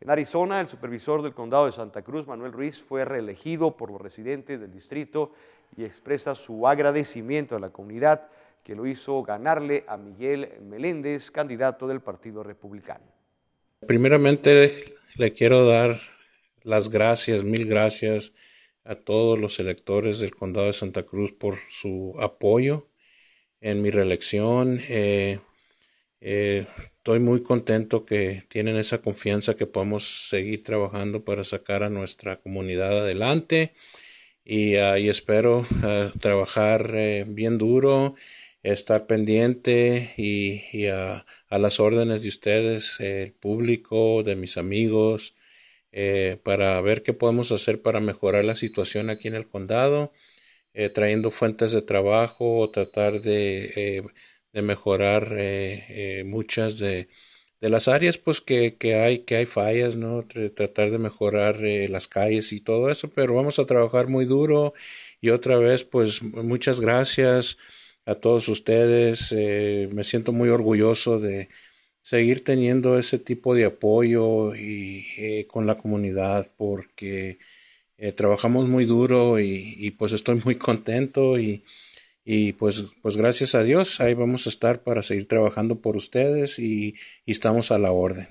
En Arizona, el supervisor del condado de Santa Cruz, Manuel Ruiz, fue reelegido por los residentes del distrito y expresa su agradecimiento a la comunidad que lo hizo ganarle a Miguel Meléndez, candidato del Partido Republicano. Primeramente, le quiero dar las gracias, mil gracias a todos los electores del condado de Santa Cruz por su apoyo en mi reelección. Eh, eh, estoy muy contento que tienen esa confianza que podemos seguir trabajando para sacar a nuestra comunidad adelante y, ahí espero eh, trabajar eh, bien duro, estar pendiente y, a las órdenes de ustedes, el público, de mis amigos, para ver qué podemos hacer para mejorar la situación aquí en el condado, trayendo fuentes de trabajo o tratar de de mejorar eh, eh, muchas de, de, las áreas pues que, que, hay que hay fallas no tratar de mejorar eh, las calles y todo eso pero vamos a trabajar muy duro y otra vez pues muchas gracias a todos ustedes eh, me siento muy orgulloso de seguir teniendo ese tipo de apoyo y con la comunidad porque trabajamos muy duro y, y pues estoy muy contento y, y pues, pues gracias a Dios, ahí vamos a estar para seguir trabajando por ustedes y, y estamos a la orden.